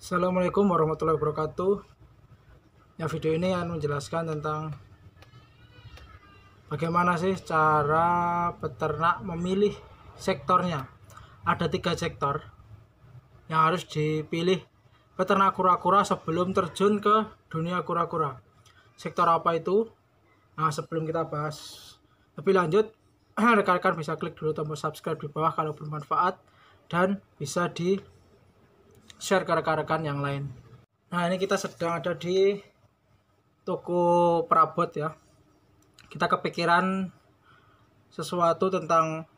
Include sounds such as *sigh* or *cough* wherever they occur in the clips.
Assalamualaikum warahmatullahi wabarakatuh ya video ini akan menjelaskan tentang bagaimana sih cara peternak memilih sektornya ada tiga sektor yang harus dipilih peternak kura-kura sebelum terjun ke dunia kura-kura sektor apa itu nah sebelum kita bahas lebih lanjut *clears throat* rekan-rekan bisa klik dulu tombol subscribe di bawah kalau bermanfaat dan bisa di share ke rekan-rekan yang lain nah ini kita sedang ada di toko perabot ya kita kepikiran sesuatu tentang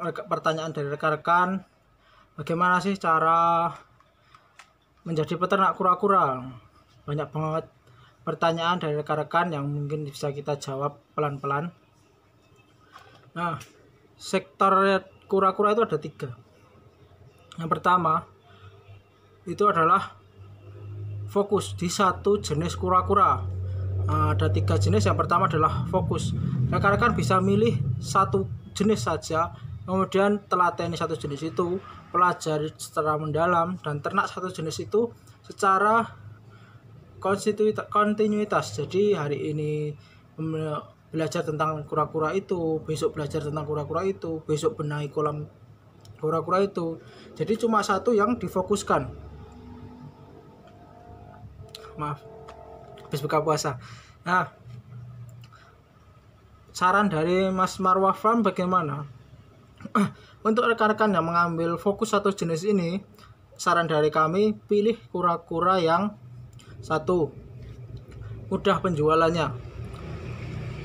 pertanyaan dari rekan-rekan bagaimana sih cara menjadi peternak kura-kura banyak banget pertanyaan dari rekan-rekan yang mungkin bisa kita jawab pelan-pelan nah sektor kura-kura itu ada tiga yang pertama itu adalah fokus di satu jenis kura-kura eh, ada tiga jenis yang pertama adalah fokus rekan-rekan bisa milih satu jenis saja kemudian telateni satu jenis itu pelajari secara mendalam dan ternak satu jenis itu secara kontinuitas jadi hari ini belajar tentang kura-kura itu besok belajar tentang kura-kura itu besok benahi kolam kura-kura itu jadi cuma satu yang difokuskan maaf habis buka puasa nah saran dari Mas Marwafran bagaimana *clears throat* untuk rekan-rekan yang mengambil fokus satu jenis ini saran dari kami pilih kura-kura yang satu mudah penjualannya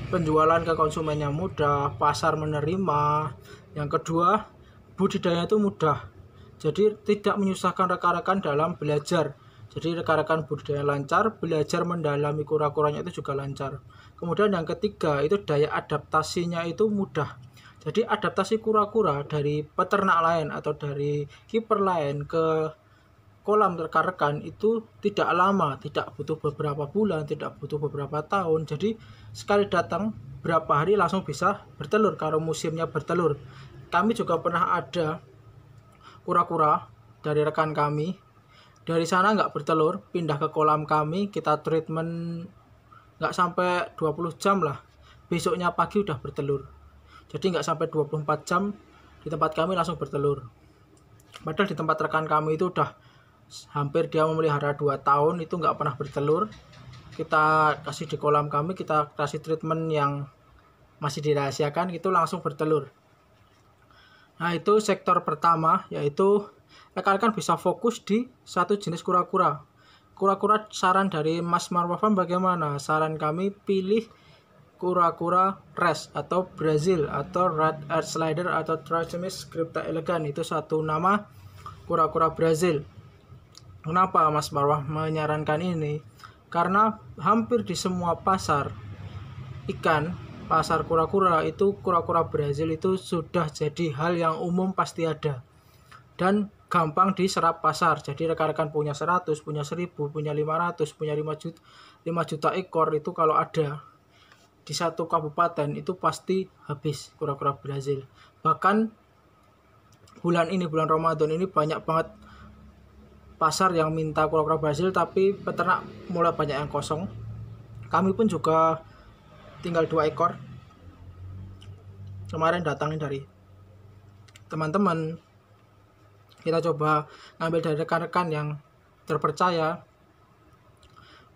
penjualan ke konsumennya mudah pasar menerima yang kedua budidaya itu mudah jadi tidak menyusahkan rekan-rekan dalam belajar jadi rekan-rekan budidaya lancar, belajar mendalami kura-kuranya itu juga lancar. Kemudian yang ketiga itu daya adaptasinya itu mudah. Jadi adaptasi kura-kura dari peternak lain atau dari kiper lain ke kolam rekan-rekan itu tidak lama, tidak butuh beberapa bulan, tidak butuh beberapa tahun. Jadi sekali datang berapa hari langsung bisa bertelur kalau musimnya bertelur. Kami juga pernah ada kura-kura dari rekan kami dari sana nggak bertelur pindah ke kolam kami kita treatment nggak sampai 20 jam lah besoknya pagi udah bertelur jadi nggak sampai 24 jam di tempat kami langsung bertelur padahal di tempat rekan kami itu udah hampir dia memelihara 2 tahun itu nggak pernah bertelur kita kasih di kolam kami kita kasih treatment yang masih dirahasiakan itu langsung bertelur nah itu sektor pertama yaitu rekan-rekan bisa fokus di satu jenis kura-kura. Kura-kura saran dari Mas Marwafan bagaimana? Saran kami pilih kura-kura res atau Brazil atau red earth slider atau Trichomis crypta elegan itu satu nama kura-kura Brazil. Kenapa Mas Marwah menyarankan ini? Karena hampir di semua pasar ikan pasar kura-kura itu kura-kura Brazil itu sudah jadi hal yang umum pasti ada dan gampang diserap pasar. Jadi rekan-rekan punya 100, punya 1000, punya 500, punya 5 juta, 5 juta ekor itu kalau ada di satu kabupaten itu pasti habis kura-kura Brazil. Bahkan bulan ini bulan Ramadan ini banyak banget pasar yang minta kura-kura Brazil tapi peternak mulai banyak yang kosong. Kami pun juga tinggal dua ekor. Kemarin datangin dari teman-teman kita coba ngambil dari rekan-rekan yang terpercaya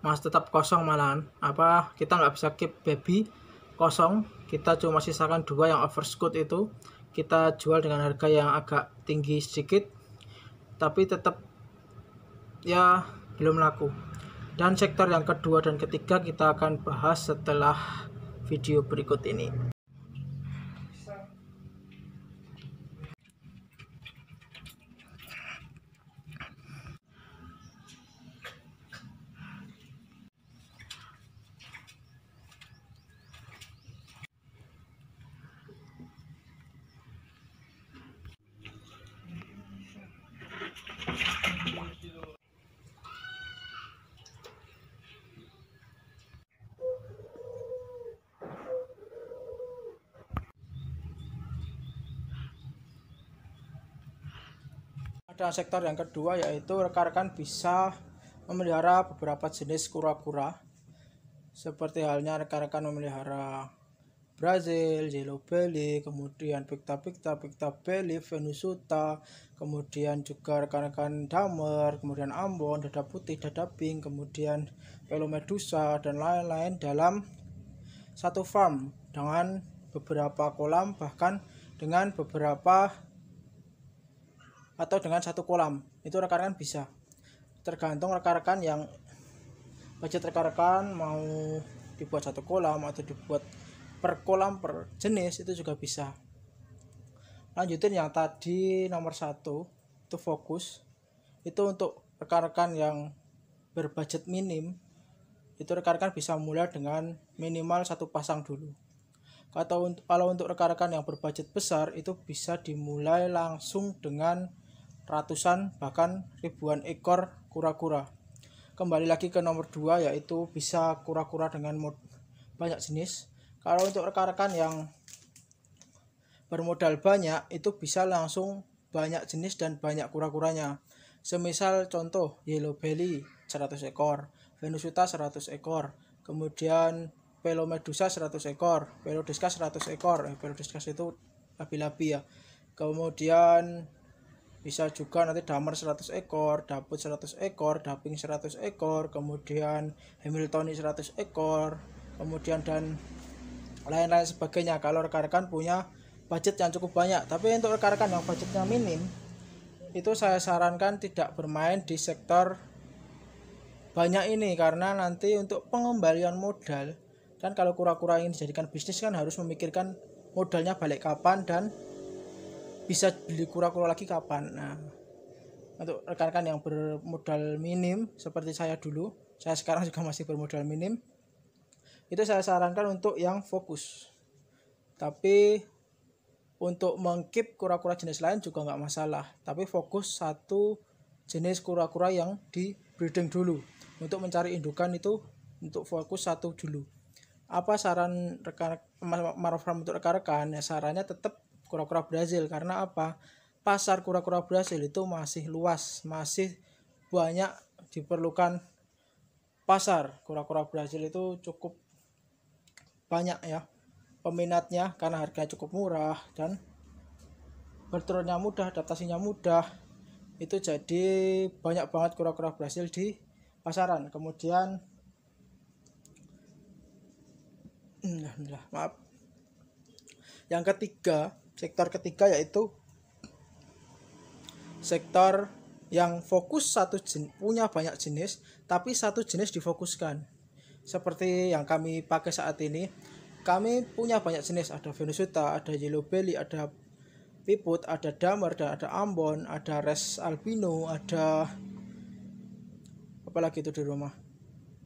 mas tetap kosong malahan apa kita nggak bisa keep baby kosong kita cuma sisakan dua yang overscoot itu kita jual dengan harga yang agak tinggi sedikit tapi tetap ya belum laku dan sektor yang kedua dan ketiga kita akan bahas setelah video berikut ini dan sektor yang kedua yaitu rekan-rekan bisa memelihara beberapa jenis kura-kura seperti halnya rekan-rekan memelihara Brazil, Yellow Belly, kemudian Picta Picta, Picta Belly, Venusuta, kemudian juga rekan-rekan Damer, kemudian Ambon, Dada Putih, Dada Pink, kemudian Pelomedusa, dan lain-lain dalam satu farm dengan beberapa kolam bahkan dengan beberapa atau dengan satu kolam itu rekan-rekan bisa tergantung rekan-rekan yang budget rekan-rekan mau dibuat satu kolam atau dibuat per kolam per jenis itu juga bisa lanjutin yang tadi nomor satu itu fokus itu untuk rekan-rekan yang berbudget minim itu rekan-rekan bisa mulai dengan minimal satu pasang dulu atau kalau untuk rekan-rekan yang berbudget besar itu bisa dimulai langsung dengan ratusan bahkan ribuan ekor kura-kura. Kembali lagi ke nomor dua yaitu bisa kura-kura dengan mod banyak jenis. Kalau untuk rekan-rekan yang bermodal banyak itu bisa langsung banyak jenis dan banyak kura-kuranya. Semisal contoh yellow belly 100 ekor, venusuta 100 ekor, kemudian Pelomedusa 100 ekor, Pelodiscus 100 ekor, eh, Pelodiscus itu labi-labi ya. Kemudian bisa juga nanti damar 100 ekor, daput 100 ekor, daping 100 ekor, kemudian Hamiltoni 100 ekor, kemudian dan lain-lain sebagainya. Kalau rekan-rekan punya budget yang cukup banyak, tapi untuk rekan-rekan yang budgetnya minim, itu saya sarankan tidak bermain di sektor banyak ini karena nanti untuk pengembalian modal dan kalau kura-kura ingin dijadikan bisnis kan harus memikirkan modalnya balik kapan dan bisa beli kura-kura lagi kapan nah untuk rekan-rekan yang bermodal minim seperti saya dulu saya sekarang juga masih bermodal minim itu saya sarankan untuk yang fokus tapi untuk mengkip kura-kura jenis lain juga nggak masalah tapi fokus satu jenis kura-kura yang di breeding dulu untuk mencari indukan itu untuk fokus satu dulu apa saran rekan rekan untuk rekan-rekan ya sarannya tetap kura-kura Brazil karena apa? Pasar kura-kura Brazil itu masih luas, masih banyak diperlukan pasar. Kura-kura Brazil itu cukup banyak ya peminatnya karena harga cukup murah dan bertelurnya mudah, adaptasinya mudah. Itu jadi banyak banget kura-kura Brazil di pasaran. Kemudian hmm, maaf. Yang ketiga, sektor ketiga yaitu sektor yang fokus satu jenis punya banyak jenis tapi satu jenis difokuskan seperti yang kami pakai saat ini kami punya banyak jenis ada venusuta ada yellow belly ada piput ada damar dan ada ambon ada res albino ada apalagi itu di rumah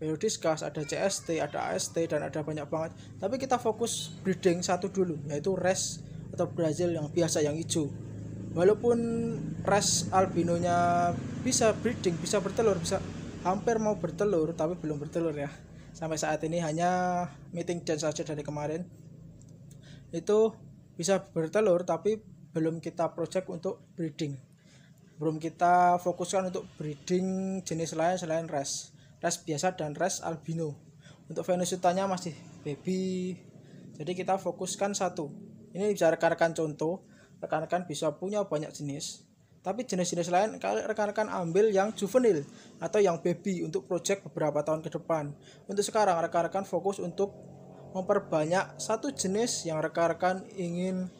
Melodiscas, ada CST, ada AST, dan ada banyak banget. Tapi kita fokus breeding satu dulu, yaitu res atau Brazil yang biasa yang hijau walaupun ras albinonya bisa breeding bisa bertelur bisa hampir mau bertelur tapi belum bertelur ya sampai saat ini hanya meeting dan saja dari kemarin itu bisa bertelur tapi belum kita project untuk breeding belum kita fokuskan untuk breeding jenis lain selain ras ras biasa dan ras albino untuk venusutanya masih baby jadi kita fokuskan satu ini bisa rekan-rekan contoh rekan-rekan bisa punya banyak jenis tapi jenis-jenis lain rekan-rekan ambil yang juvenil atau yang baby untuk project beberapa tahun ke depan untuk sekarang rekan-rekan fokus untuk memperbanyak satu jenis yang rekan-rekan ingin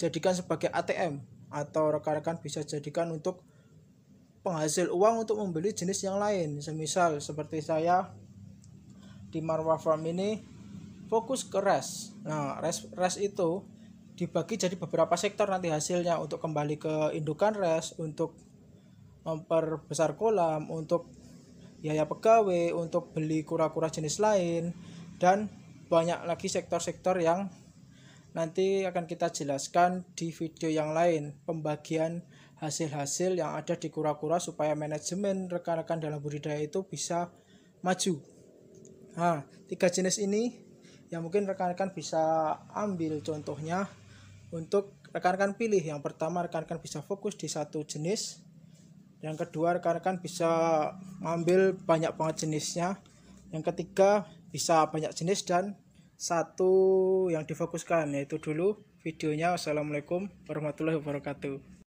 jadikan sebagai ATM atau rekan-rekan bisa jadikan untuk penghasil uang untuk membeli jenis yang lain semisal seperti saya di Marwa Farm ini fokus ke RAS. Nah, res-res itu dibagi jadi beberapa sektor nanti hasilnya untuk kembali ke indukan res untuk memperbesar kolam, untuk biaya pegawai, untuk beli kura-kura jenis lain, dan banyak lagi sektor-sektor yang nanti akan kita jelaskan di video yang lain pembagian hasil-hasil yang ada di kura-kura supaya manajemen rekan-rekan dalam budidaya itu bisa maju. Nah, tiga jenis ini ya mungkin rekan-rekan bisa ambil contohnya untuk rekan-rekan pilih yang pertama rekan-rekan bisa fokus di satu jenis yang kedua rekan-rekan bisa ngambil banyak banget jenisnya yang ketiga bisa banyak jenis dan satu yang difokuskan yaitu dulu videonya wassalamualaikum warahmatullahi wabarakatuh